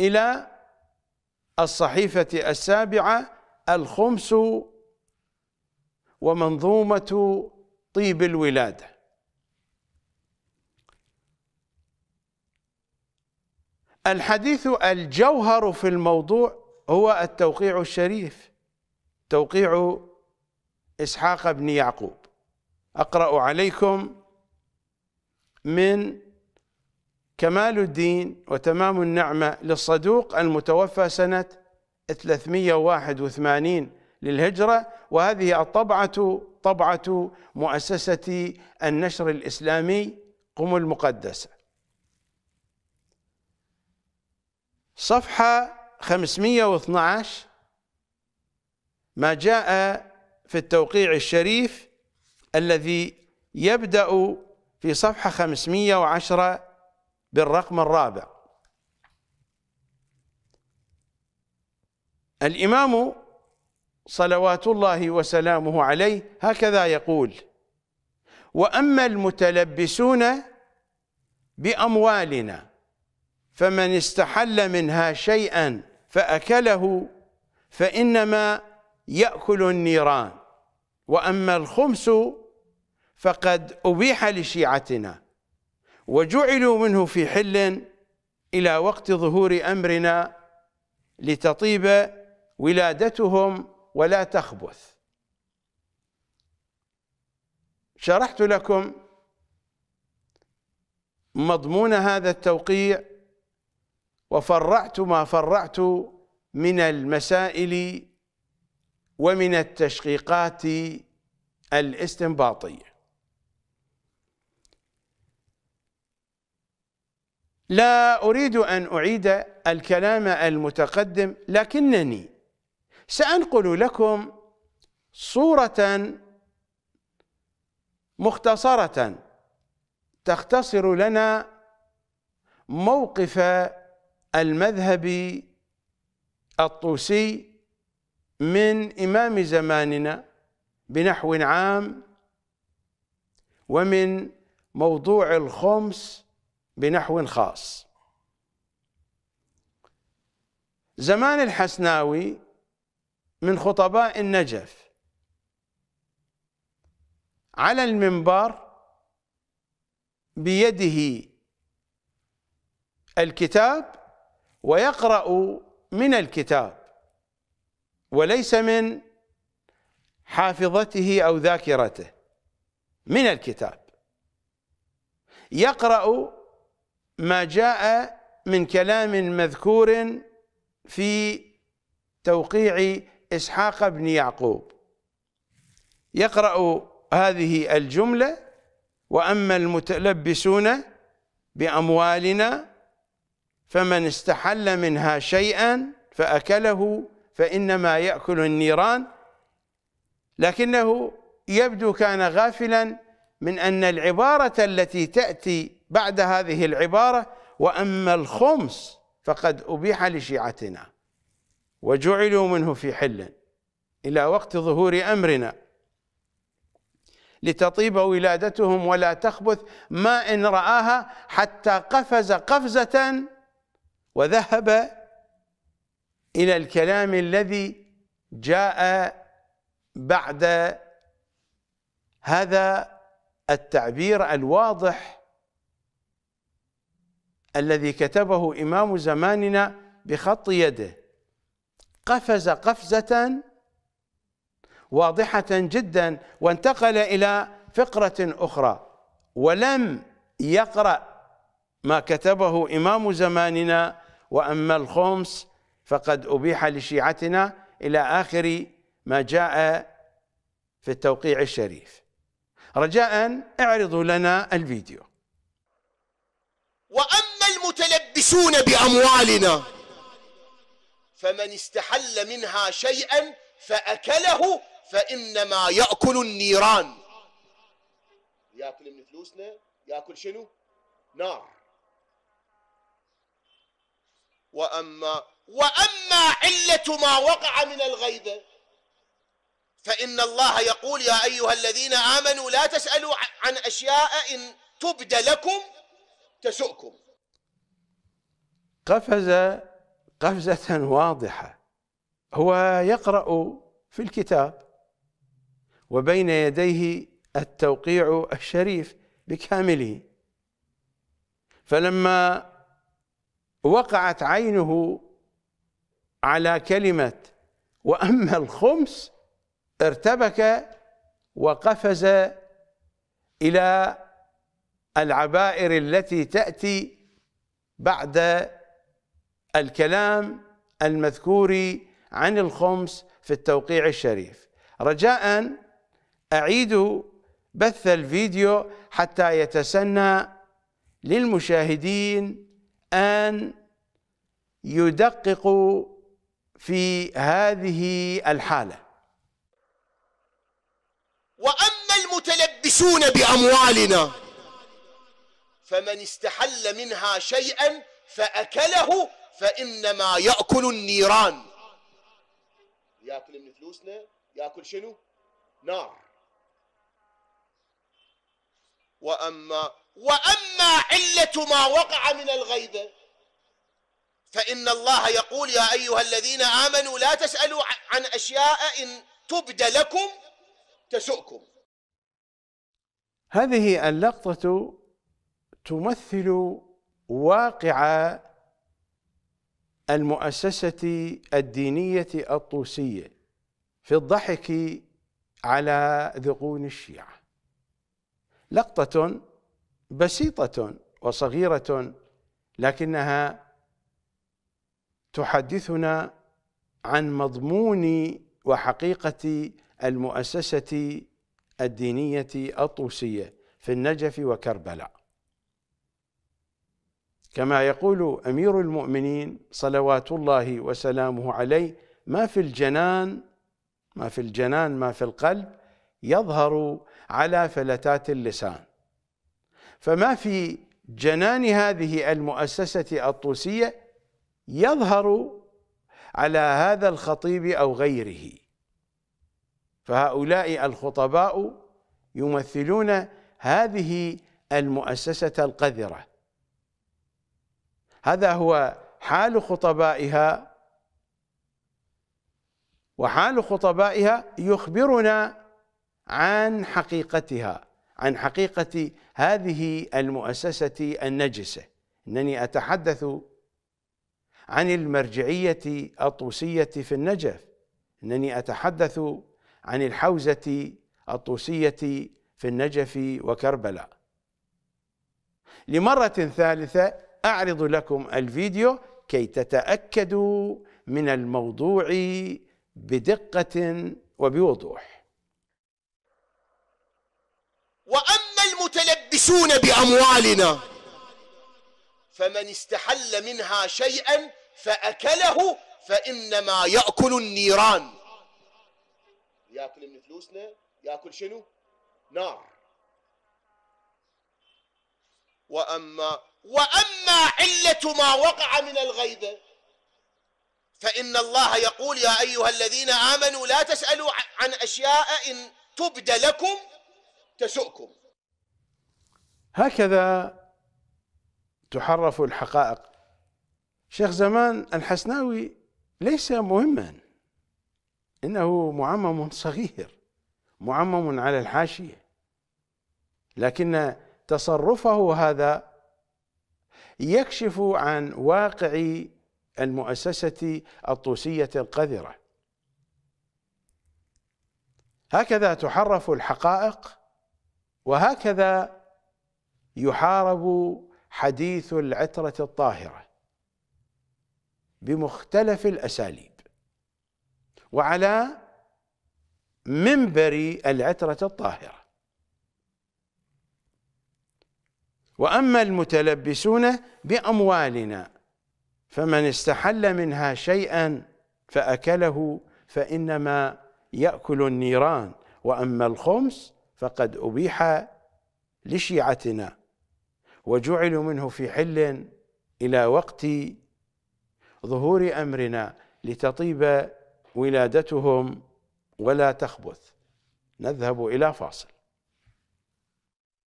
إلى الصحيفة السابعة الخمس ومنظومة طيب الولادة الحديث الجوهر في الموضوع هو التوقيع الشريف توقيع إسحاق بن يعقوب أقرأ عليكم من كمال الدين وتمام النعمة للصدوق المتوفى سنة 381 للهجرة وهذه الطبعة طبعة مؤسسة النشر الإسلامي قم المقدسة صفحة 512 ما جاء في التوقيع الشريف الذي يبدأ في صفحة 510 بالرقم الرابع الإمام صلوات الله وسلامه عليه هكذا يقول وأما المتلبسون بأموالنا فمن استحل منها شيئا فأكله فإنما يأكل النيران وأما الخمس فقد أبيح لشيعتنا وجعلوا منه في حل إلى وقت ظهور أمرنا لتطيب ولادتهم ولا تخبث شرحت لكم مضمون هذا التوقيع وفرعت ما فرعت من المسائل ومن التشقيقات الاستنباطيه لا أريد أن أعيد الكلام المتقدم لكنني سأنقل لكم صورة مختصرة تختصر لنا موقف المذهب الطوسي من إمام زماننا بنحو عام ومن موضوع الخمس بنحو خاص زمان الحسناوي من خطباء النجف على المنبر بيده الكتاب ويقرأ من الكتاب وليس من حافظته أو ذاكرته من الكتاب يقرأ ما جاء من كلام مذكور في توقيع إسحاق بن يعقوب يقرأ هذه الجملة وأما المتلبسون بأموالنا فمن استحل منها شيئا فأكله فإنما يأكل النيران لكنه يبدو كان غافلا من أن العبارة التي تأتي بعد هذه العبارة وأما الخمس فقد أبيح لشيعتنا وجعلوا منه في حل إلى وقت ظهور أمرنا لتطيب ولادتهم ولا تخبث ما إن رآها حتى قفز قفزة وذهب إلى الكلام الذي جاء بعد هذا التعبير الواضح الذي كتبه إمام زماننا بخط يده قفز قفزة واضحة جدا وانتقل إلى فقرة أخرى ولم يقرأ ما كتبه إمام زماننا وأما الخمس فقد أبيح لشيعتنا إلى آخر ما جاء في التوقيع الشريف رجاء اعرضوا لنا الفيديو وأما المتلبسون بأموالنا فمن استحل منها شيئا فأكله فإنما يأكل النيران يأكل من فلوسنا يأكل شنو نار وأما وأما علة ما وقع من الغيبة فإن الله يقول يا أيها الذين آمنوا لا تسألوا عن أشياء إن تبد لكم تسؤكم قفز قفزة واضحة هو يقرأ في الكتاب وبين يديه التوقيع الشريف بكامله فلما وقعت عينه على كلمة وأما الخمس ارتبك وقفز إلى العبائر التي تأتي بعد الكلام المذكور عن الخمس في التوقيع الشريف رجاء اعيد بث الفيديو حتى يتسنى للمشاهدين أن يدققوا في هذه الحالة وأما المتلبسون بأموالنا فمن استحل منها شيئا فأكله فإنما يأكل النيران يأكل من فلوسنا يأكل شنو نار وأما وأما علة ما وقع من الغيبة فإن الله يقول يا أيها الذين آمنوا لا تسألوا عن أشياء إن تبد لكم تسؤكم هذه اللقطة تمثل واقع المؤسسة الدينية الطوسية في الضحك على ذقون الشيعة لقطة بسيطة وصغيرة لكنها تحدثنا عن مضمون وحقيقة المؤسسة الدينية الطوسية في النجف وكربلاء كما يقول امير المؤمنين صلوات الله وسلامه عليه ما في الجنان ما في الجنان ما في القلب يظهر على فلتات اللسان فما في جنان هذه المؤسسه الطوسيه يظهر على هذا الخطيب او غيره فهؤلاء الخطباء يمثلون هذه المؤسسه القذره هذا هو حال خطبائها وحال خطبائها يخبرنا عن حقيقتها عن حقيقة هذه المؤسسة النجسة إنني أتحدث عن المرجعية الطوسية في النجف إنني أتحدث عن الحوزة الطوسية في النجف وكربلاء لمرة ثالثة أعرض لكم الفيديو كي تتأكدوا من الموضوع بدقة وبوضوح وأما المتلبسون بأموالنا فمن استحل منها شيئا فأكله فإنما يأكل النيران يأكل من فلوسنا يأكل شنو نار وأما واما عله ما وقع من الغيبه فان الله يقول يا ايها الذين امنوا لا تسالوا عن اشياء ان تبد لكم تسؤكم هكذا تحرف الحقائق شيخ زمان الحسناوي ليس مهما انه معمم صغير معمم على الحاشيه لكن تصرفه هذا يكشف عن واقع المؤسسة الطوسية القذرة هكذا تحرف الحقائق وهكذا يحارب حديث العترة الطاهرة بمختلف الأساليب وعلى منبر العترة الطاهرة وأما المتلبسون بأموالنا فمن استحل منها شيئا فأكله فإنما يأكل النيران وأما الخمس فقد أبيح لشيعتنا وجعلوا منه في حل إلى وقت ظهور أمرنا لتطيب ولادتهم ولا تخبث نذهب إلى فاصل